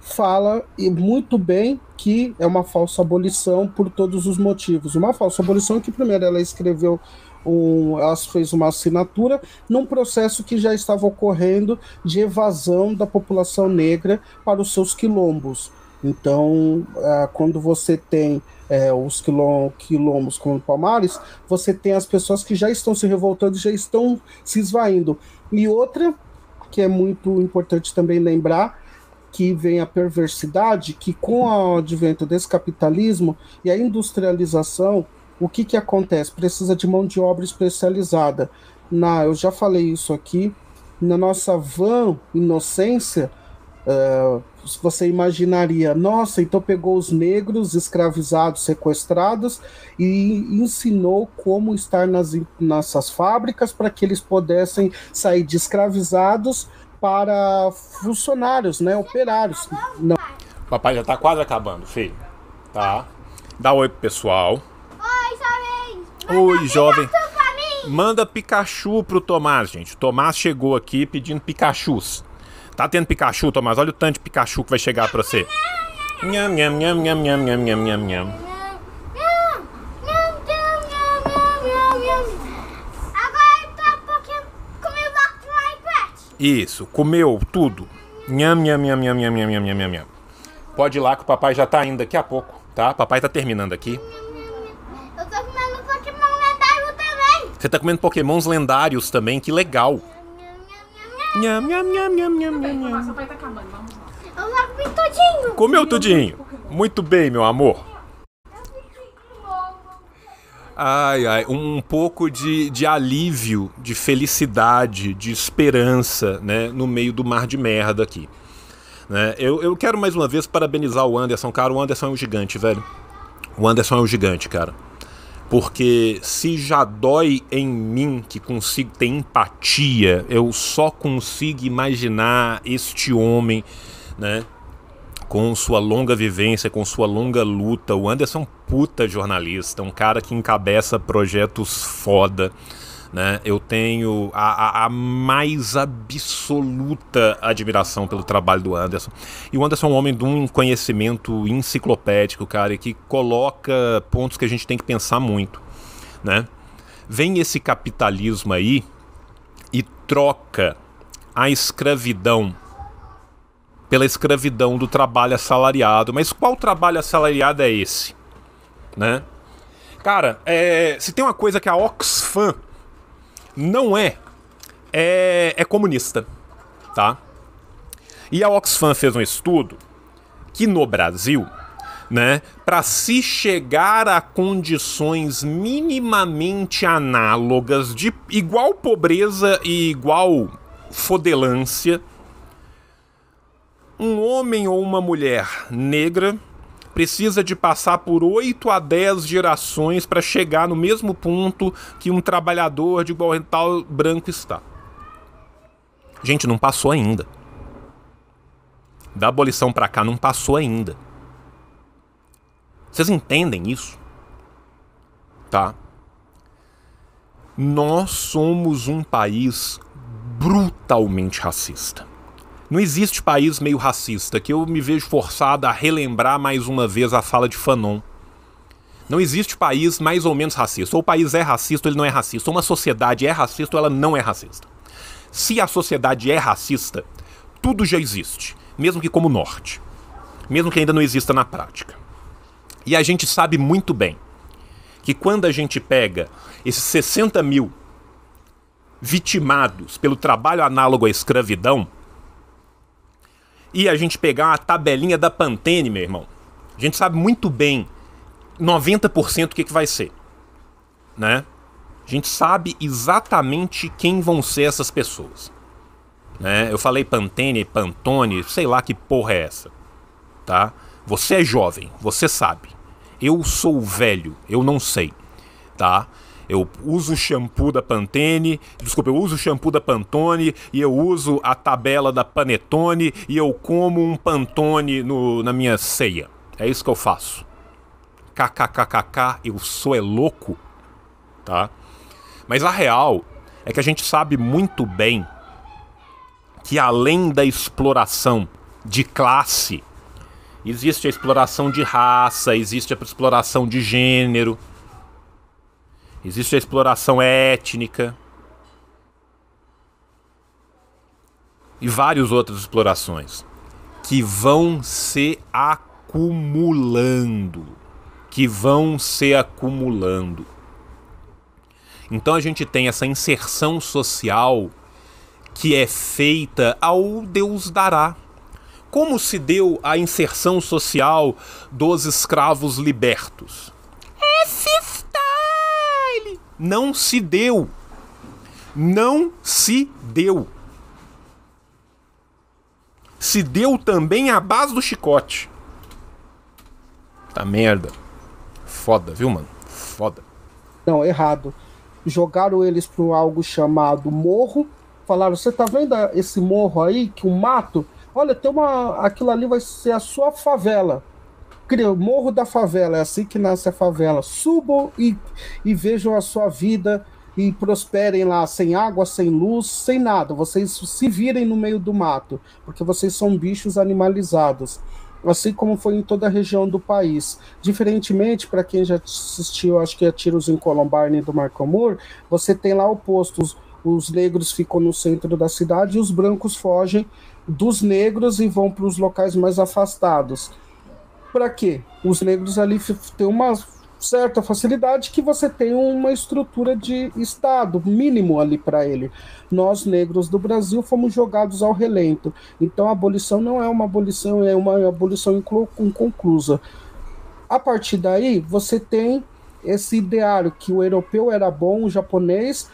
fala e muito bem que é uma falsa abolição por todos os motivos. Uma falsa abolição que primeiro ela escreveu um, ela fez uma assinatura num processo que já estava ocorrendo de evasão da população negra para os seus quilombos. Então, é, quando você tem é, os quilom quilombos como Palmares, você tem as pessoas que já estão se revoltando, já estão se esvaindo. E outra, que é muito importante também lembrar, que vem a perversidade, que com o advento desse capitalismo e a industrialização, o que, que acontece? Precisa de mão de obra especializada. Na, eu já falei isso aqui, na nossa van inocência, uh, você imaginaria, nossa, então pegou os negros escravizados, sequestrados e ensinou como estar nas nossas fábricas para que eles pudessem sair de escravizados para funcionários, né, operários. Não. Papai já está quase acabando, filho. Tá. Dá oi pro pessoal. Oi, jovem. Oi, jovem. Manda Pikachu pro Tomás, gente. O Tomás chegou aqui pedindo Pikachus. Tá tendo Pikachu, Tomás? Olha o tanto de Pikachu que vai chegar pra você. Nham, nham, nham, nham, nham, nham, nham, nham, nham. Isso, comeu tudo. Nham, nham, nham, nham, nham, nham, nham, nham, nham. Pode ir lá que o papai já tá indo daqui a pouco, tá? Papai tá terminando aqui. Eu tô comendo Pokémon lendário também. Você tá comendo Pokémons lendários também, que legal. Nham, nham, nham, nham, nham, nham, tá acabando, vamos lá. Eu larguei Comeu tudinho. Muito bem, meu amor. Ai, ai, um pouco de, de alívio, de felicidade, de esperança, né, no meio do mar de merda aqui. Né? Eu, eu quero mais uma vez parabenizar o Anderson, cara. O Anderson é um gigante, velho. O Anderson é um gigante, cara. Porque se já dói em mim que consigo ter empatia, eu só consigo imaginar este homem, né? Com sua longa vivência, com sua longa luta. O Anderson, é puta jornalista, um cara que encabeça projetos foda. Né? Eu tenho a, a, a, mais absoluta admiração pelo trabalho do Anderson. E o Anderson é um homem de um conhecimento enciclopédico, cara, e que coloca pontos que a gente tem que pensar muito. Né? Vem esse capitalismo aí e troca a escravidão pela escravidão do trabalho assalariado. Mas qual trabalho assalariado é esse? Né? Cara, é, se tem uma coisa que a Oxfam não é, é, é comunista, tá? E a Oxfam fez um estudo que no Brasil, né, para se chegar a condições minimamente análogas de igual pobreza e igual fodelância, um homem ou uma mulher negra precisa de passar por 8 a 10 gerações para chegar no mesmo ponto que um trabalhador de Borrental branco está. Gente, não passou ainda. Da abolição para cá não passou ainda. Vocês entendem isso? Tá? Nós somos um país brutalmente racista. Não existe país meio racista que eu me vejo forçado a relembrar mais uma vez a fala de Fanon. Não existe país mais ou menos racista. Ou o país é racista ou ele não é racista. Ou uma sociedade é racista ou ela não é racista. Se a sociedade é racista, tudo já existe, mesmo que como norte, mesmo que ainda não exista na prática. E a gente sabe muito bem que quando a gente pega esses 60 mil vitimados pelo trabalho análogo à escravidão, e a gente pegar uma tabelinha da Pantene, meu irmão, a gente sabe muito bem 90% o que, que vai ser, né? A gente sabe exatamente quem vão ser essas pessoas. Né? Eu falei Pantene, Pantone, sei lá que porra é essa. Tá? Você é jovem, você sabe. Eu sou velho, eu não sei. Tá? Eu uso o shampoo da Pantene, desculpa, eu uso o shampoo da Pantone e eu uso a tabela da Panetone e eu como um Pantone no, na minha ceia. É isso que eu faço. KKKKK, eu sou é louco, tá? Mas a real é que a gente sabe muito bem que além da exploração de classe, existe a exploração de raça, existe a exploração de gênero. Existe a exploração étnica. E várias outras explorações que vão se acumulando. Que vão se acumulando. Então a gente tem essa inserção social que é feita ao Deus dará. Como se deu a inserção social dos escravos libertos? Esse é, não se deu. Não se deu. Se deu também à base do chicote. Tá merda. Foda, viu, mano? Foda. Não, errado. Jogaram eles para algo chamado morro. Falaram: você tá vendo esse morro aí, que o um mato? Olha, tem uma. Aquilo ali vai ser a sua favela criam Morro da Favela, é assim que nasce a favela. Subam e, e vejam a sua vida e prosperem lá sem água, sem luz, sem nada. Vocês se virem no meio do mato, porque vocês são bichos animalizados. Assim como foi em toda a região do país. Diferentemente, para quem já assistiu, acho que a é Tiros em Columbine do Marco Moore, você tem lá opostos. Os negros ficam no centro da cidade e os brancos fogem dos negros e vão para os locais mais afastados para que os negros ali têm uma certa facilidade que você tem uma estrutura de Estado mínimo ali para ele. Nós, negros do Brasil, fomos jogados ao relento. Então a abolição não é uma abolição, é uma abolição inconclusa. A partir daí, você tem esse ideário que o europeu era bom, o japonês,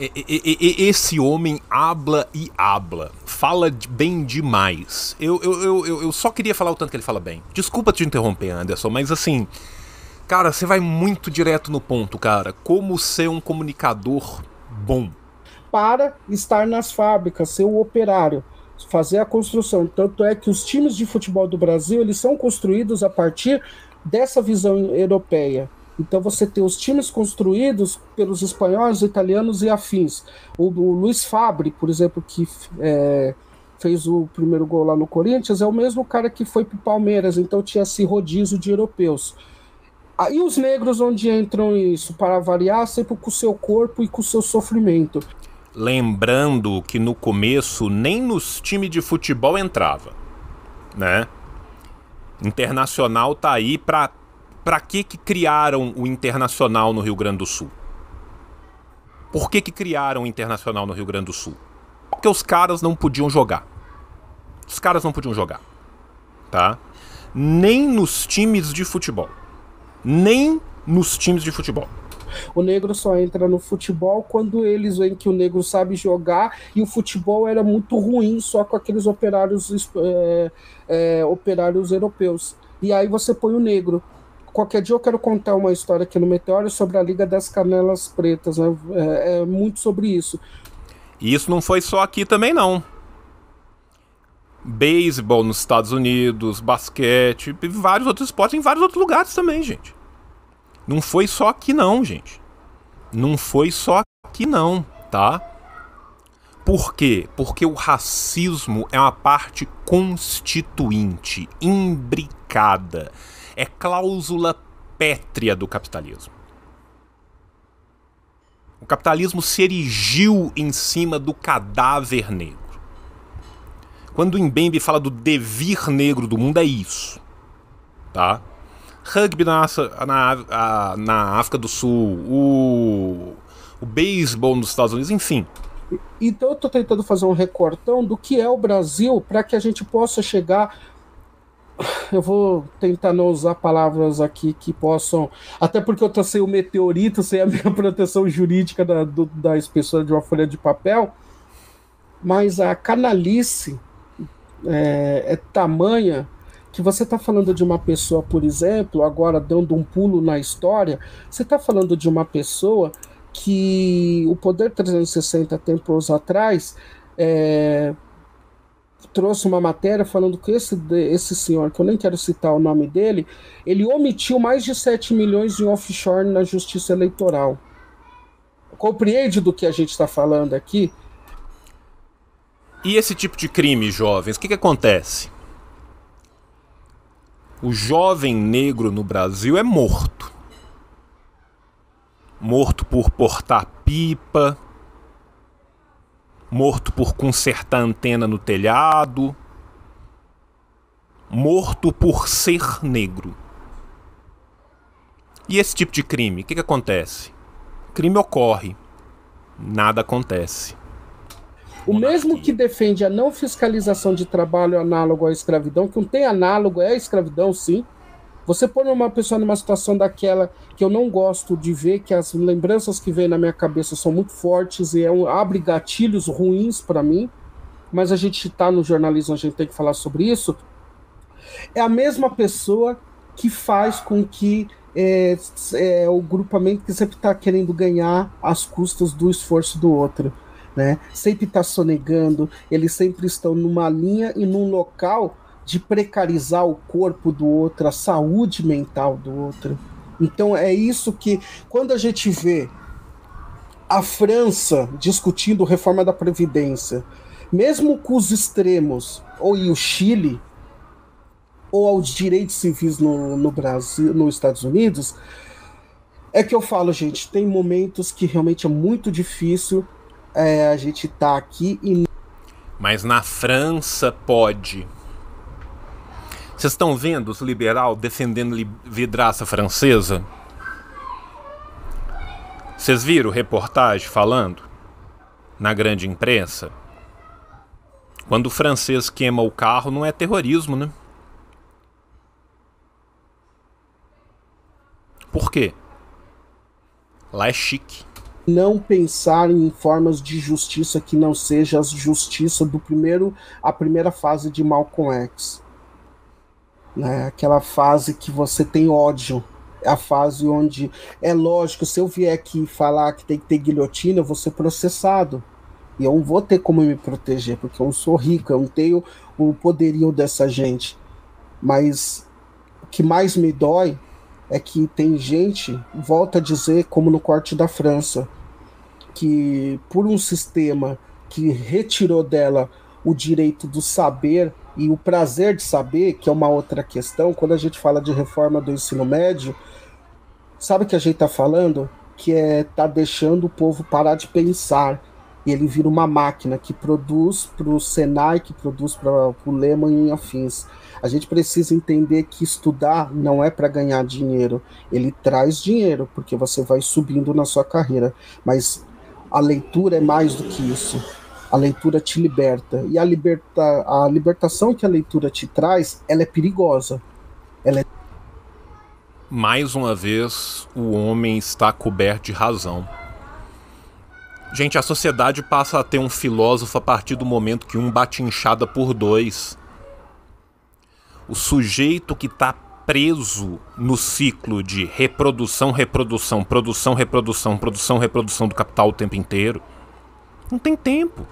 esse homem habla e habla. Fala bem demais. Eu, eu, eu, eu só queria falar o tanto que ele fala bem. Desculpa te interromper, Anderson, mas assim. Cara, você vai muito direto no ponto, cara. Como ser um comunicador bom? Para estar nas fábricas, ser o operário, fazer a construção. Tanto é que os times de futebol do Brasil eles são construídos a partir dessa visão europeia então você tem os times construídos pelos espanhóis, italianos e afins. O, o Luiz Fabre, por exemplo, que é, fez o primeiro gol lá no Corinthians, é o mesmo cara que foi para o Palmeiras, então tinha esse rodízio de europeus. Aí os negros onde entram isso, para variar, sempre com o seu corpo e com o seu sofrimento. Lembrando que no começo nem nos times de futebol entrava, né? Internacional tá aí para para que que criaram o Internacional no Rio Grande do Sul? Por que que criaram o Internacional no Rio Grande do Sul? Porque os caras não podiam jogar. Os caras não podiam jogar, tá? Nem nos times de futebol. Nem nos times de futebol. O negro só entra no futebol quando eles veem que o negro sabe jogar e o futebol era muito ruim só com aqueles operários é, é, operários europeus. E aí você põe o negro qualquer dia eu quero contar uma história aqui no Meteoro sobre a Liga das Canelas Pretas, né? É, é muito sobre isso. E isso não foi só aqui também, não. Beisebol nos Estados Unidos, basquete, e vários outros esportes em vários outros lugares também, gente. Não foi só aqui, não, gente. Não foi só aqui, não, tá? Por quê? Porque o racismo é uma parte constituinte, imbricada é cláusula pétrea do capitalismo. O capitalismo se erigiu em cima do cadáver negro. Quando o Mbembe fala do devir negro do mundo, é isso. Tá? Rugby na, na, na África do Sul, o, o beisebol nos Estados Unidos, enfim. Então eu estou tentando fazer um recortão do que é o Brasil para que a gente possa chegar eu vou tentar não usar palavras aqui que possam. Até porque eu tô sem o meteorito, sem a minha proteção jurídica da, do, da espessura de uma folha de papel. Mas a canalice é, é tamanha que você está falando de uma pessoa, por exemplo, agora dando um pulo na história, você está falando de uma pessoa que o Poder 360 tempos atrás. É, trouxe uma matéria falando que esse, esse senhor, que eu nem quero citar o nome dele, ele omitiu mais de 7 milhões em offshore na justiça eleitoral. Compreende do que a gente está falando aqui? E esse tipo de crime, jovens, o que, que acontece? O jovem negro no Brasil é morto. Morto por portar pipa, morto por consertar antena no telhado, morto por ser negro. E esse tipo de crime, o que, que acontece? Crime ocorre, nada acontece. O mesmo que defende a não fiscalização de trabalho análogo à escravidão, que não tem análogo é a escravidão, sim, você pôr uma pessoa numa situação daquela que eu não gosto de ver, que as lembranças que vêm na minha cabeça são muito fortes e é um, abre gatilhos ruins para mim, mas a gente está no jornalismo, a gente tem que falar sobre isso. É a mesma pessoa que faz com que é, é, o grupamento que sempre está querendo ganhar às custas do esforço do outro. Né? Sempre está sonegando, eles sempre estão numa linha e num local de precarizar o corpo do outro, a saúde mental do outro. Então é isso que, quando a gente vê a França discutindo reforma da Previdência, mesmo com os extremos, ou e o Chile, ou aos direitos civis no, no Brasil, nos Estados Unidos, é que eu falo, gente, tem momentos que realmente é muito difícil é, a gente estar tá aqui e. Mas na França pode. Vocês estão vendo os liberal defendendo vidraça francesa? Vocês viram reportagem falando na grande imprensa? Quando o francês queima o carro, não é terrorismo, né? Por quê? Lá é chique. Não pensar em formas de justiça que não seja a justiça do primeiro, a primeira fase de Malcolm X né? Aquela fase que você tem ódio, é a fase onde é lógico, se eu vier aqui falar que tem que ter guilhotina, eu vou ser processado. E eu não vou ter como me proteger, porque eu não sou rico, eu não tenho o poderio dessa gente. Mas o que mais me dói é que tem gente, volta a dizer, como no corte da França, que por um sistema que retirou dela o direito do saber, e o prazer de saber, que é uma outra questão, quando a gente fala de reforma do ensino médio, sabe o que a gente está falando? Que é tá deixando o povo parar de pensar. E ele vira uma máquina que produz para o Senai, que produz para o Lehman e afins. A gente precisa entender que estudar não é para ganhar dinheiro, ele traz dinheiro, porque você vai subindo na sua carreira. Mas a leitura é mais do que isso a leitura te liberta. E a, liberta, a libertação que a leitura te traz, ela é perigosa. Ela é... Mais uma vez, o homem está coberto de razão. Gente, a sociedade passa a ter um filósofo a partir do momento que um bate inchada por dois. O sujeito que está preso no ciclo de reprodução, reprodução, produção, reprodução, produção, reprodução do capital o tempo inteiro, não tem tempo.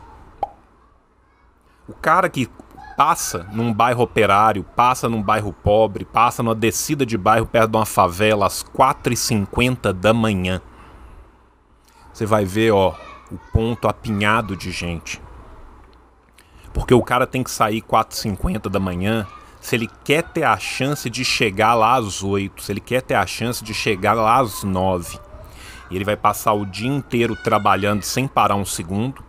O cara que passa num bairro operário, passa num bairro pobre, passa numa descida de bairro perto de uma favela às 4h50 da manhã. Você vai ver, ó, o ponto apinhado de gente. Porque o cara tem que sair 4h50 da manhã se ele quer ter a chance de chegar lá às 8, se ele quer ter a chance de chegar lá às 9. E ele vai passar o dia inteiro trabalhando sem parar um segundo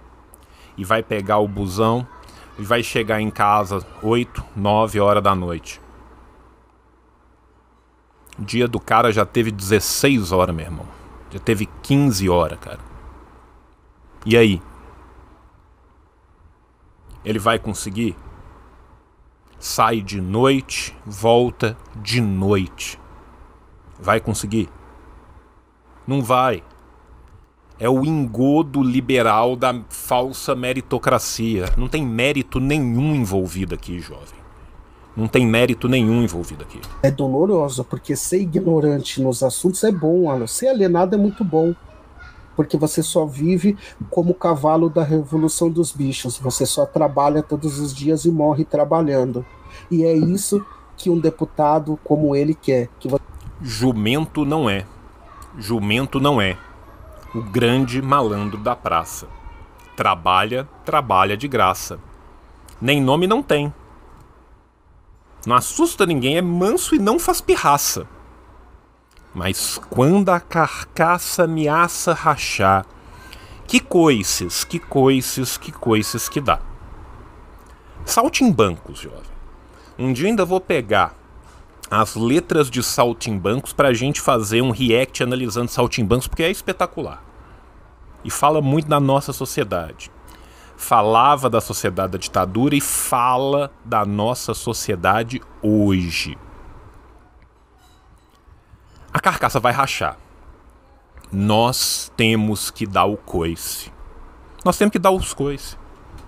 e vai pegar o busão e vai chegar em casa 8, 9 horas da noite. O dia do cara já teve 16 horas, meu irmão. Já teve 15 horas, cara. E aí? Ele vai conseguir? Sai de noite, volta de noite. Vai conseguir? Não vai é o engodo liberal da falsa meritocracia. Não tem mérito nenhum envolvido aqui, jovem. Não tem mérito nenhum envolvido aqui. É doloroso, porque ser ignorante nos assuntos é bom, Alan. Ser alienado é muito bom. Porque você só vive como o cavalo da revolução dos bichos. Você só trabalha todos os dias e morre trabalhando. E é isso que um deputado como ele quer. Que... Jumento não é. Jumento não é o grande malandro da praça. Trabalha, trabalha de graça. Nem nome não tem. Não assusta ninguém, é manso e não faz pirraça. Mas quando a carcaça ameaça rachar, que coices, que coices, que coices que dá. Salte em bancos, jovem. Um dia ainda vou pegar as letras de Saltimbancos para a gente fazer um react analisando Saltimbancos, porque é espetacular. E fala muito da nossa sociedade. Falava da sociedade da ditadura e fala da nossa sociedade hoje. A carcaça vai rachar. Nós temos que dar o coice. Nós temos que dar os coice.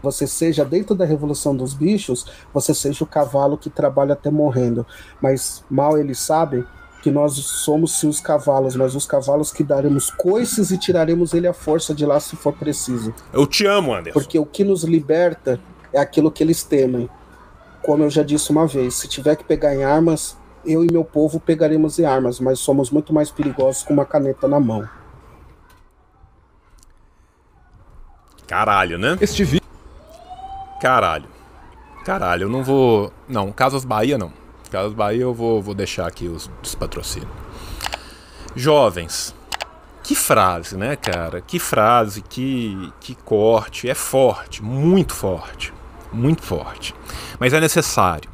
Você seja, dentro da Revolução dos Bichos, você seja o cavalo que trabalha até morrendo. Mas mal eles sabem que nós somos sim os cavalos, mas os cavalos que daremos coices e tiraremos ele à força de lá se for preciso. Eu te amo, Anderson. Porque o que nos liberta é aquilo que eles temem. Como eu já disse uma vez, se tiver que pegar em armas, eu e meu povo pegaremos em armas, mas somos muito mais perigosos com uma caneta na mão. Caralho, né? Este vídeo Caralho. Caralho, eu não vou. Não, Casas Bahia não. Casas Bahia eu vou, vou deixar aqui os, os patrocínios. Jovens. Que frase, né, cara? Que frase, que, que corte. É forte, muito forte. Muito forte. Mas é necessário.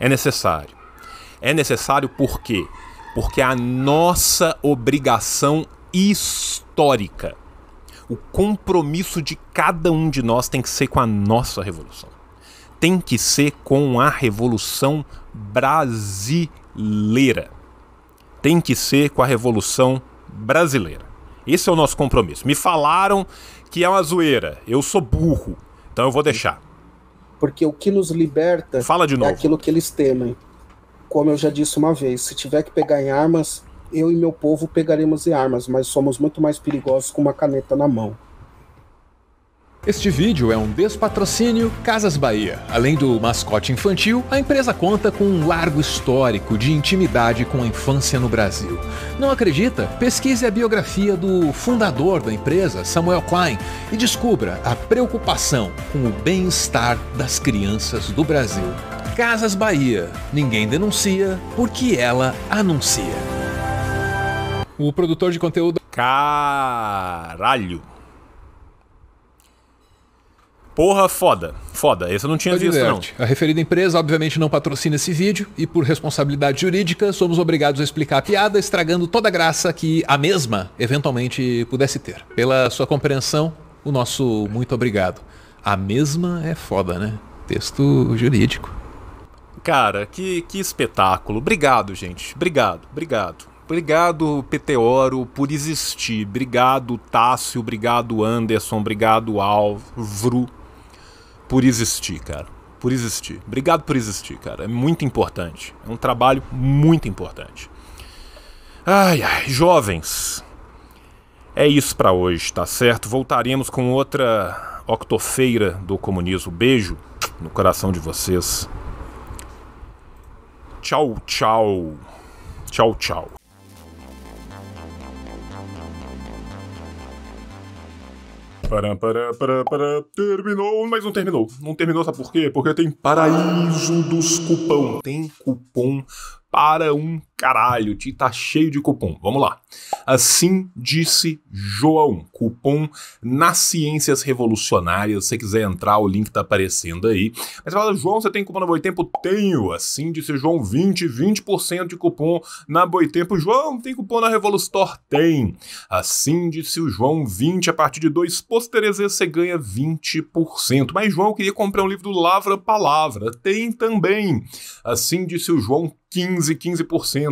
É necessário. É necessário por quê? Porque é a nossa obrigação histórica o compromisso de cada um de nós tem que ser com a nossa revolução. Tem que ser com a revolução brasileira. Tem que ser com a revolução brasileira. Esse é o nosso compromisso. Me falaram que é uma zoeira. Eu sou burro. Então eu vou deixar. Porque o que nos liberta Fala de é novo. é aquilo que eles temem. Como eu já disse uma vez, se tiver que pegar em armas, eu e meu povo pegaremos em armas, mas somos muito mais perigosos com uma caneta na mão. Este vídeo é um despatrocínio Casas Bahia. Além do mascote infantil, a empresa conta com um largo histórico de intimidade com a infância no Brasil. Não acredita? Pesquise a biografia do fundador da empresa, Samuel Klein, e descubra a preocupação com o bem-estar das crianças do Brasil. Casas Bahia. Ninguém denuncia porque ela anuncia o produtor de conteúdo. Caralho! Porra, foda. Foda. Esse eu não tinha visto, não. A referida empresa, obviamente, não patrocina esse vídeo e, por responsabilidade jurídica, somos obrigados a explicar a piada, estragando toda a graça que a mesma eventualmente pudesse ter. Pela sua compreensão, o nosso muito obrigado. A mesma é foda, né? Texto jurídico. Cara, que, que espetáculo. Obrigado, gente. Obrigado, obrigado. Obrigado, Peteoro, por existir. Obrigado, Tássio. Obrigado, Anderson. Obrigado, Alvru por existir, cara. Por existir. Obrigado por existir, cara. É muito importante. É um trabalho muito importante. Ai, ai, jovens. É isso para hoje, tá certo? Voltaremos com outra octofeira do comunismo. Beijo no coração de vocês. Tchau, tchau. Tchau, tchau. Pará, pará, pará, pará. Terminou, mas não terminou. Não terminou, sabe por quê? Porque tem paraíso dos cupom. Tem cupom para um Caralho, o tá cheio de cupom. Vamos lá. Assim disse João. Cupom nas ciências revolucionárias. Se você quiser entrar, o link tá aparecendo aí. Mas você fala, João, você tem cupom na Boitempo? Tenho. Assim disse João, 20, 20% de cupom na Boitempo. João, tem cupom na Revolustor? Tem. Assim disse o João, 20 a partir de dois posterezes você ganha 20%. Mas João queria comprar um livro do Lavra Palavra. Tem também. Assim disse o João, 15, 15%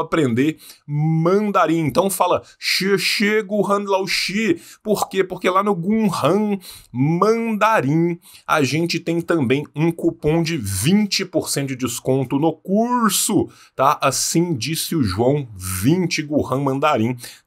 aprender mandarim. Então fala chego han lao xi Por quê? Porque lá no Gunhan mandarim a gente tem também um cupom de 20% de desconto no curso, tá? Assim disse o João, 20 Guhan mandarim